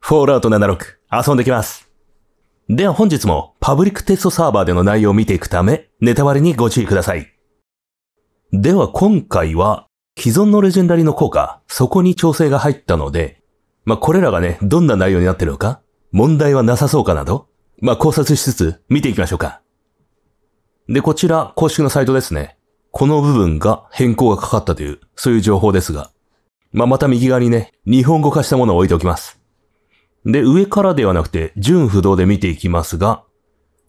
フォールアウト76、遊んできます。では本日もパブリックテストサーバーでの内容を見ていくため、ネタバレにご注意ください。では今回は、既存のレジェンダリの効果、そこに調整が入ったので、まあ、これらがね、どんな内容になってるのか、問題はなさそうかなど、まあ、考察しつつ見ていきましょうか。で、こちら、公式のサイトですね。この部分が変更がかかったという、そういう情報ですが、まあ、また右側にね、日本語化したものを置いておきます。で、上からではなくて、純不動で見ていきますが、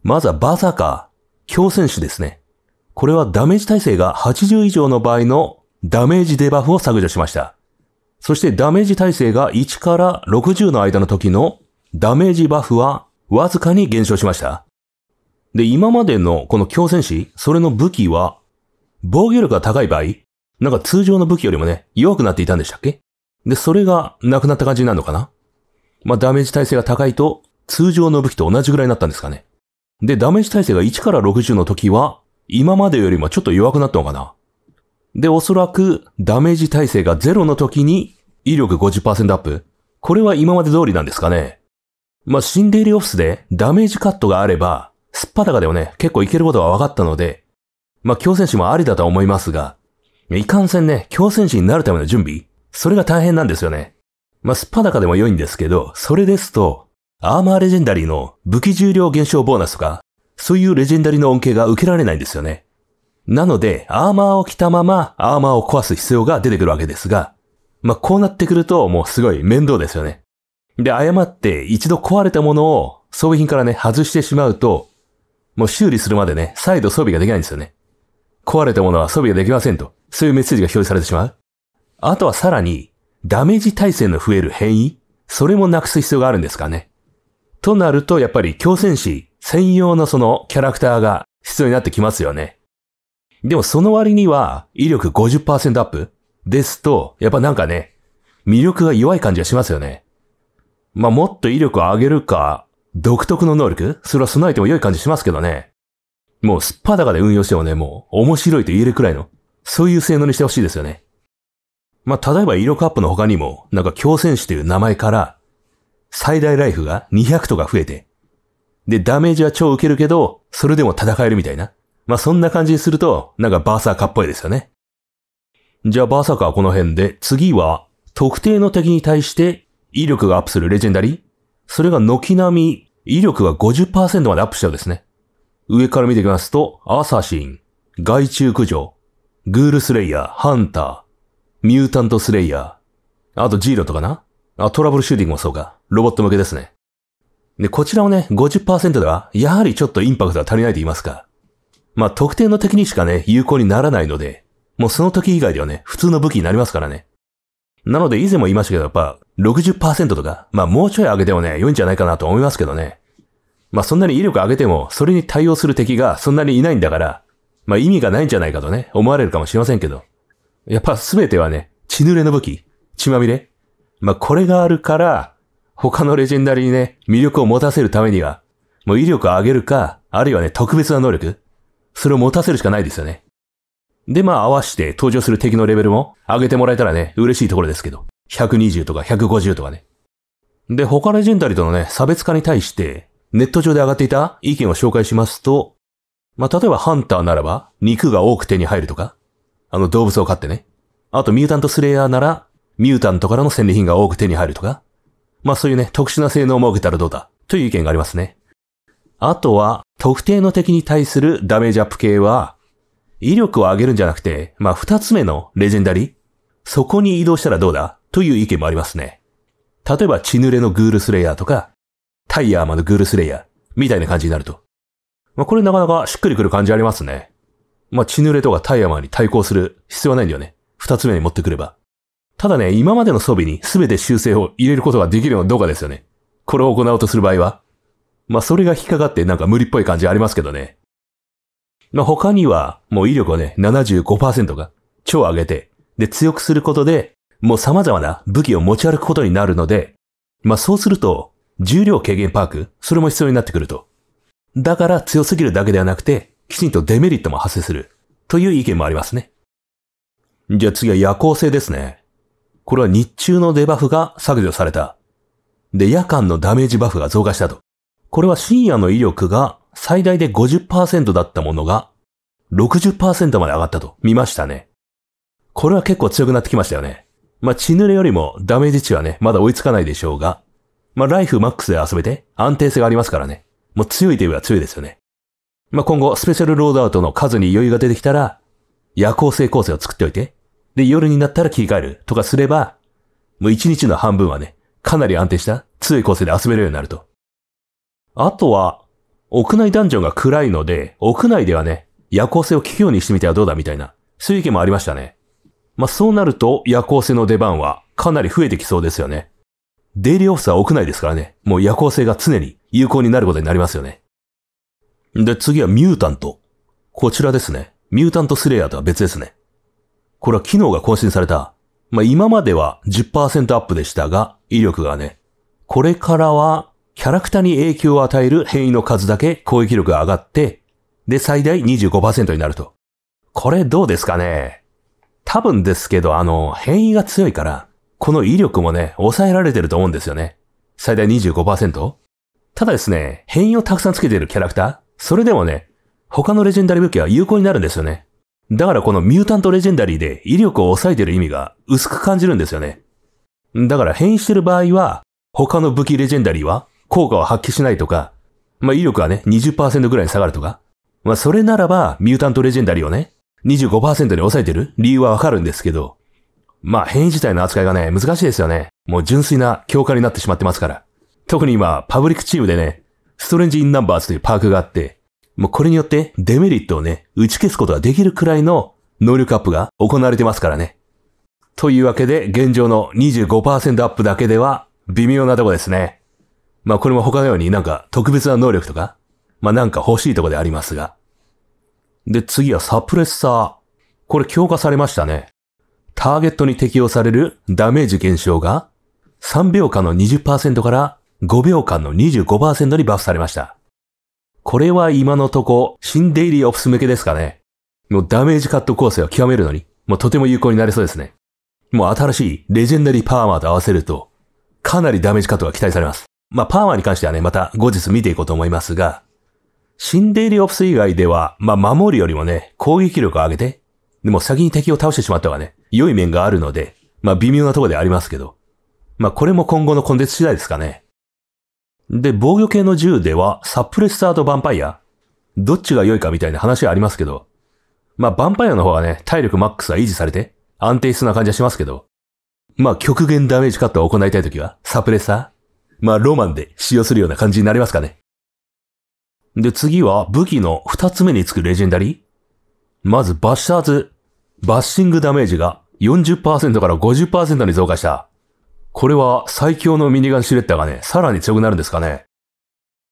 まずはバサカー、強戦士ですね。これはダメージ耐性が80以上の場合のダメージデバフを削除しました。そしてダメージ耐性が1から60の間の時のダメージバフはわずかに減少しました。で、今までのこの強戦士、それの武器は防御力が高い場合、なんか通常の武器よりもね、弱くなっていたんでしたっけで、それがなくなった感じになるのかなまあ、ダメージ耐性が高いと、通常の武器と同じぐらいになったんですかね。で、ダメージ耐性が1から60の時は、今までよりもちょっと弱くなったのかなで、おそらく、ダメージ耐性が0の時に、威力50%アップ。これは今まで通りなんですかね。まあ、シンデレオフスでダメージカットがあれば、すっぱだかでもね、結構いけることは分かったので、まあ、強戦士もありだと思いますが、いかんせんね、強戦士になるための準備、それが大変なんですよね。まあ、すっぱだかでも良いんですけど、それですと、アーマーレジェンダリーの武器重量減少ボーナスとか、そういうレジェンダリーの恩恵が受けられないんですよね。なので、アーマーを着たまま、アーマーを壊す必要が出てくるわけですが、まあ、こうなってくると、もうすごい面倒ですよね。で、誤って一度壊れたものを装備品からね、外してしまうと、もう修理するまでね、再度装備ができないんですよね。壊れたものは装備ができませんと。そういうメッセージが表示されてしまう。あとはさらに、ダメージ耐性の増える変異それもなくす必要があるんですかね。となると、やっぱり強戦士専用のそのキャラクターが必要になってきますよね。でもその割には、威力50%アップですと、やっぱなんかね、魅力が弱い感じがしますよね。まあ、もっと威力を上げるか、独特の能力それは備えても良い感じしますけどね。もうすっぱだかで運用してもね、もう面白いと言えるくらいのそういう性能にしてほしいですよね。まあ、例えば色カップの他にも、なんか強戦士という名前から、最大ライフが200とか増えて、で、ダメージは超受けるけど、それでも戦えるみたいな。まあ、そんな感じにすると、なんかバーサーカーっぽいですよね。じゃあバーサーカーはこの辺で、次は、特定の敵に対して威力がアップするレジェンダリーそれが軒並み威力が50%までアップしちゃうですね。上から見ていきますと、アーサーシーン、害虫駆除、グールスレイヤー、ハンター、ミュータントスレイヤー、あとジーロとかなあ、トラブルシューティングもそうか。ロボット向けですね。で、こちらをね、50%では、やはりちょっとインパクトが足りないと言いますか。まあ、特定の敵にしかね、有効にならないので、もうその時以外ではね、普通の武器になりますからね。なので、以前も言いましたけど、やっぱ、60%とか、まあ、もうちょい上げてもね、良いんじゃないかなと思いますけどね。まあ、そんなに威力上げても、それに対応する敵がそんなにいないんだから、まあ意味がないんじゃないかとね、思われるかもしれませんけど、やっぱ全てはね、血濡れの武器、血まみれ。まあこれがあるから、他のレジェンダリーにね、魅力を持たせるためには、もう威力を上げるか、あるいはね、特別な能力。それを持たせるしかないですよね。で、まあ合わせて登場する敵のレベルも上げてもらえたらね、嬉しいところですけど。120とか150とかね。で、他レジェンダリーとのね、差別化に対して、ネット上で上がっていた意見を紹介しますと、まあ、例えばハンターならば、肉が多く手に入るとか、あの動物を飼ってね。あとミュータントスレイヤーなら、ミュータントからの戦利品が多く手に入るとか、まあそういうね、特殊な性能を設けたらどうだという意見がありますね。あとは、特定の敵に対するダメージアップ系は、威力を上げるんじゃなくて、まあ二つ目のレジェンダリー、そこに移動したらどうだという意見もありますね。例えば、血濡れのグールスレイヤーとか、タイヤーマのグールスレイヤーみたいな感じになると。まあ、これなかなかしっくりくる感じありますね。まあ、血濡れとかタイヤマンに対抗する必要はないんだよね。二つ目に持ってくれば。ただね、今までの装備に全て修正を入れることができるのどうかですよね。これを行おうとする場合は。まあ、それが引っかかってなんか無理っぽい感じありますけどね。まあ、他には、もう威力をね、75%が超上げて、で、強くすることで、もう様々な武器を持ち歩くことになるので、まあ、そうすると、重量軽減パーク、それも必要になってくると。だから強すぎるだけではなくて、きちんとデメリットも発生する。という意見もありますね。じゃあ次は夜行性ですね。これは日中のデバフが削除された。で、夜間のダメージバフが増加したと。これは深夜の威力が最大で50%だったものが60%まで上がったと見ましたね。これは結構強くなってきましたよね。まあ、血濡れよりもダメージ値はね、まだ追いつかないでしょうが、まあ、ライフマックスで遊べて安定性がありますからね。もう強いといえば強いですよね。まあ、今後、スペシャルロードアウトの数に余裕が出てきたら、夜行性構成を作っておいて、で、夜になったら切り替えるとかすれば、もう一日の半分はね、かなり安定した強い構成で遊べるようになると。あとは、屋内ダンジョンが暗いので、屋内ではね、夜行性を聞くようにしてみてはどうだみたいな、そういう意見もありましたね。まあ、そうなると夜行性の出番はかなり増えてきそうですよね。デイリーオフィスは屋内ですからね、もう夜行性が常に有効になることになりますよね。で、次はミュータント。こちらですね。ミュータントスレイヤーとは別ですね。これは機能が更新された。まあ、今までは10%アップでしたが、威力がね、これからはキャラクターに影響を与える変異の数だけ攻撃力が上がって、で、最大25%になると。これどうですかね多分ですけど、あの、変異が強いから、この威力もね、抑えられてると思うんですよね。最大25%。ただですね、変異をたくさんつけているキャラクター、それでもね、他のレジェンダリー武器は有効になるんですよね。だからこのミュータントレジェンダリーで威力を抑えている意味が薄く感じるんですよね。だから変異してる場合は、他の武器レジェンダリーは効果を発揮しないとか、まあ威力はね、20%ぐらいに下がるとか。まあそれならば、ミュータントレジェンダリーをね、25%に抑えてる理由はわかるんですけど、まあ変異自体の扱いがね、難しいですよね。もう純粋な強化になってしまってますから。特に今、パブリックチームでね、ストレンジインナンバーズというパークがあって、もうこれによってデメリットをね、打ち消すことができるくらいの能力アップが行われてますからね。というわけで、現状の25%アップだけでは微妙なとこですね。まあこれも他のようになんか特別な能力とか、まあなんか欲しいとこでありますが。で、次はサプレッサー。これ強化されましたね。ターゲットに適用されるダメージ減少が3秒間の20%から5秒間の25%にバフされました。これは今のとこ、新デイリーオプス向けですかね。もうダメージカット構成を極めるのに、もうとても有効になりそうですね。もう新しいレジェンダリーパーマーと合わせると、かなりダメージカットが期待されます。まあ、パーマーに関してはね、また後日見ていこうと思いますが、新デイリーオプス以外では、まあ、守るよりもね、攻撃力を上げて、でも先に敵を倒してしまったがね、良い面があるので、まあ、微妙なところでありますけど、まあ、これも今後の根絶次第ですかね。で、防御系の銃では、サプレッサーとヴァンパイア。どっちが良いかみたいな話はありますけど。まあ、ヴァンパイアの方がね、体力マックスは維持されて、安定しそうな感じはしますけど。まあ、極限ダメージカットを行いたいときは、サプレッサーまあ、ロマンで使用するような感じになりますかね。で、次は武器の二つ目につくレジェンダリー。まず、バッシャーズ。バッシングダメージが40%から50%に増加した。これは最強のミニガンシュレッダーがね、さらに強くなるんですかね。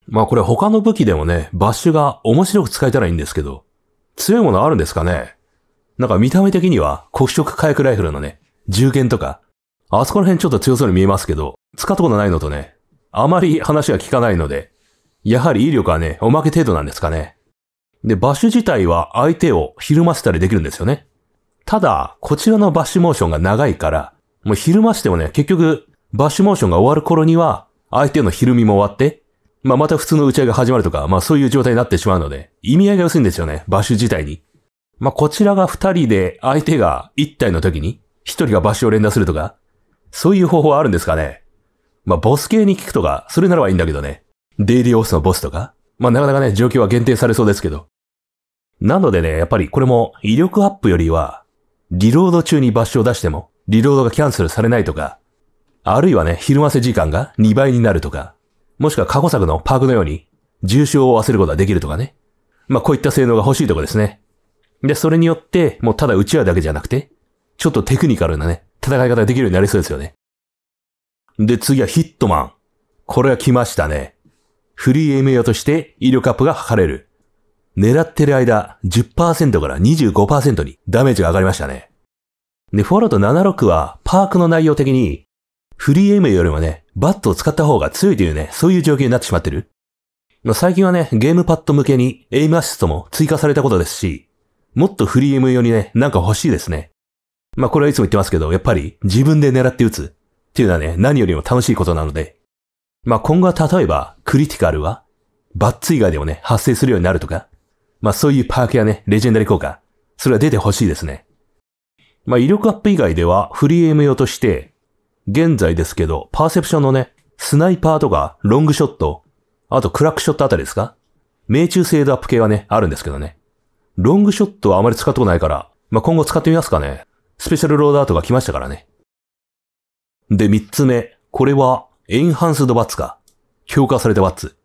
まあこれ他の武器でもね、バッシュが面白く使えたらいいんですけど、強いものあるんですかねなんか見た目的には黒色火薬ライフルのね、銃剣とか、あそこら辺ちょっと強そうに見えますけど、使ったことないのとね、あまり話が聞かないので、やはり威力はね、おまけ程度なんですかね。で、バッシュ自体は相手をひるませたりできるんですよね。ただ、こちらのバッシュモーションが長いから、もう昼間してもね、結局、バッシュモーションが終わる頃には、相手の昼見みも終わって、まあ、また普通の打ち合いが始まるとか、まあ、そういう状態になってしまうので、意味合いが薄いんですよね、バッシュ自体に。まあ、こちらが二人で、相手が一体の時に、一人がバッシュを連打するとか、そういう方法はあるんですかね。まあ、ボス系に聞くとか、それならばいいんだけどね。デイリーオースのボスとか。まあ、なかなかね、状況は限定されそうですけど。なのでね、やっぱりこれも、威力アップよりは、リロード中にバッシュを出しても、リロードがキャンセルされないとか、あるいはね、昼間せ時間が2倍になるとか、もしくは過去作のパークのように、重症を負わせることができるとかね。まあ、こういった性能が欲しいとこですね。で、それによって、もうただ打ち合うだけじゃなくて、ちょっとテクニカルなね、戦い方ができるようになりそうですよね。で、次はヒットマン。これは来ましたね。フリー MA として威力アップが測れる。狙ってる間、10%から25%にダメージが上がりましたね。で、フォローと76は、パークの内容的に、フリーエムよりもね、バットを使った方が強いというね、そういう状況になってしまってる。最近はね、ゲームパッド向けにエイムアシストも追加されたことですし、もっとフリーエム用にね、なんか欲しいですね。まあこれはいつも言ってますけど、やっぱり自分で狙って打つっていうのはね、何よりも楽しいことなので、まあ今後は例えばクリティカルは、バッツ以外でもね、発生するようになるとか、まあそういうパークやね、レジェンダリ効果、それは出て欲しいですね。まあ、威力アップ以外ではフリーエム用として、現在ですけど、パーセプションのね、スナイパーとか、ロングショット、あとクラックショットあたりですか命中精度アップ系はね、あるんですけどね。ロングショットはあまり使ってこないから、まあ、今後使ってみますかね。スペシャルローダーとか来ましたからね。で、三つ目。これは、エンハンスドバッツか。強化されたバッツ。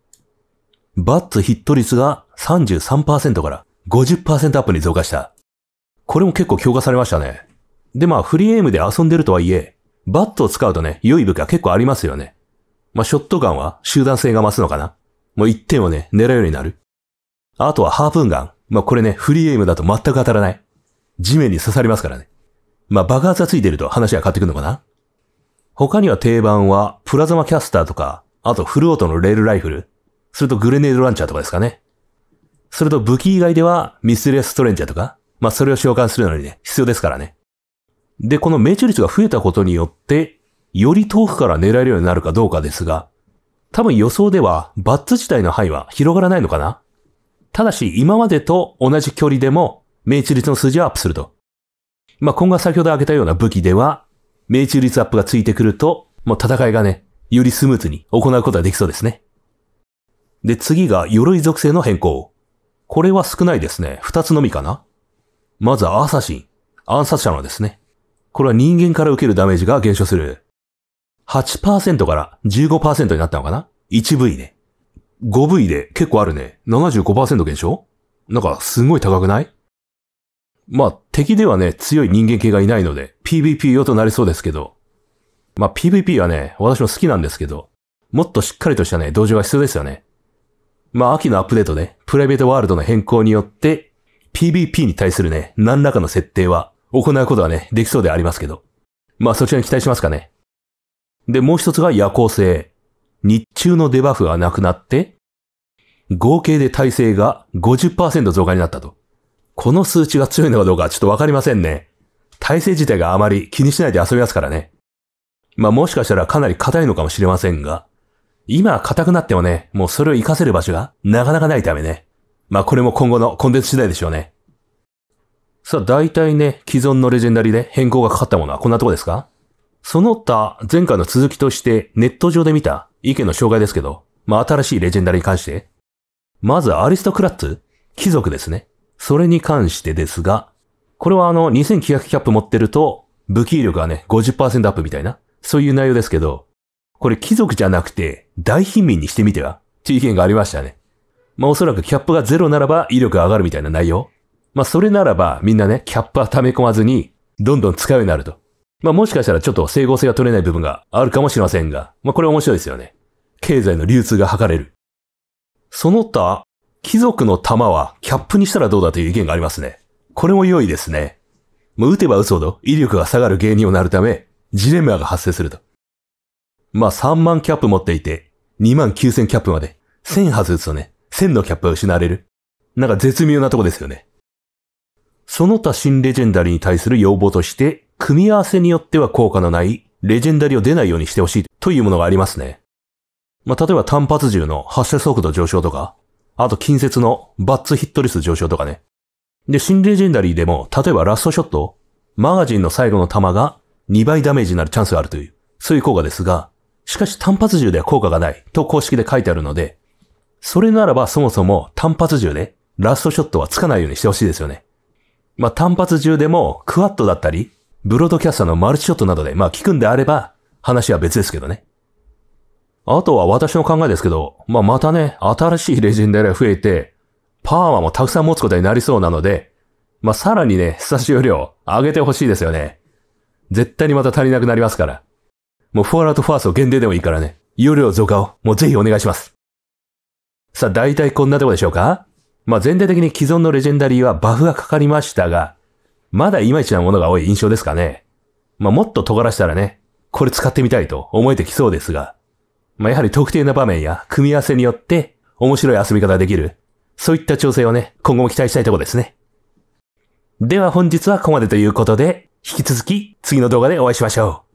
バッツヒット率が33%から50%アップに増加した。これも結構強化されましたね。で、まあ、フリーエイムで遊んでるとはいえ、バットを使うとね、良い武器は結構ありますよね。まあ、ショットガンは集団性が増すのかな。もう一点をね、狙うようになる。あとはハープーンガン。まあ、これね、フリーエイムだと全く当たらない。地面に刺さりますからね。まあ、爆発がついてると話は変わってくるのかな。他には定番は、プラズマキャスターとか、あとフルオートのレールライフル。それとグレネードランチャーとかですかね。それと武器以外では、ミステリアストレンジャーとか、まあ、それを召喚するのにね、必要ですからね。で、この命中率が増えたことによって、より遠くから狙えるようになるかどうかですが、多分予想ではバッツ自体の範囲は広がらないのかなただし今までと同じ距離でも命中率の数字はアップすると。まあ、今後は先ほど挙げたような武器では、命中率アップがついてくると、もう戦いがね、よりスムーズに行うことができそうですね。で、次が鎧属性の変更。これは少ないですね。二つのみかなまずはアーサシン、暗殺者のですね。これは人間から受けるダメージが減少する。8%から15%になったのかな ?1V ね。5V で結構あるね。75%減少なんかすごい高くないまあ敵ではね、強い人間系がいないので、PVP 用となりそうですけど。まあ PVP はね、私も好きなんですけど、もっとしっかりとしたね、同場が必要ですよね。まあ秋のアップデートで、プライベートワールドの変更によって、PVP に対するね、何らかの設定は行うことはね、できそうでありますけど。まあそちらに期待しますかね。で、もう一つが夜行性。日中のデバフがなくなって、合計で耐性が50%増加になったと。この数値が強いのかどうかちょっとわかりませんね。耐性自体があまり気にしないで遊びますからね。まあもしかしたらかなり硬いのかもしれませんが、今硬くなってもね、もうそれを活かせる場所がなかなかないためね。まあこれも今後のコンテンツ次第でしょうね。さあ、大体ね、既存のレジェンダリーで変更がかかったものはこんなとこですかその他、前回の続きとしてネット上で見た意見の紹介ですけど、まあ新しいレジェンダリーに関して。まずアリストクラッツ、貴族ですね。それに関してですが、これはあの2900キャップ持ってると、武器力がね、50%アップみたいな、そういう内容ですけど、これ貴族じゃなくて、大貧民にしてみてはっていう意見がありましたね。まあおそらくキャップがゼロならば威力が上がるみたいな内容。まあ、それならば、みんなね、キャップは溜め込まずに、どんどん使うようになると。まあ、もしかしたらちょっと整合性が取れない部分があるかもしれませんが、まあ、これ面白いですよね。経済の流通が図れる。その他、貴族の玉はキャップにしたらどうだという意見がありますね。これも良いですね。もう打てば打つほど威力が下がる芸人をなるため、ジレンマが発生すると。まあ3万キャップ持っていて、2万9000キャップまで、1000発打つとね、1000のキャップが失われる。なんか絶妙なとこですよね。その他新レジェンダリーに対する要望として、組み合わせによっては効果のないレジェンダリーを出ないようにしてほしいというものがありますね。まあ、例えば単発銃の発射速度上昇とか、あと近接のバッツヒット率上昇とかね。で、新レジェンダリーでも、例えばラストショット、マガジンの最後の弾が2倍ダメージになるチャンスがあるという、そういう効果ですが、しかし単発銃では効果がないと公式で書いてあるので、それならばそもそも単発銃でラストショットはつかないようにしてほしいですよね。まあ、単発中でも、クワットだったり、ブロードキャスターのマルチショットなどで、まあ、聞くんであれば、話は別ですけどね。あとは私の考えですけど、まあ、またね、新しいレジェンダリが増えて、パワーもたくさん持つことになりそうなので、まあ、さらにね、スタジオ量上げてほしいですよね。絶対にまた足りなくなりますから。もうフォアラウトファースト限定でもいいからね、容量増加をもうぜひお願いします。さあ、大体こんなとこでしょうかまあ、全体的に既存のレジェンダリーはバフがかかりましたが、まだいまいちなものが多い印象ですかね。まあ、もっと尖らしたらね、これ使ってみたいと思えてきそうですが、まあ、やはり特定の場面や組み合わせによって面白い遊び方ができる、そういった調整をね、今後も期待したいところですね。では本日はここまでということで、引き続き次の動画でお会いしましょう。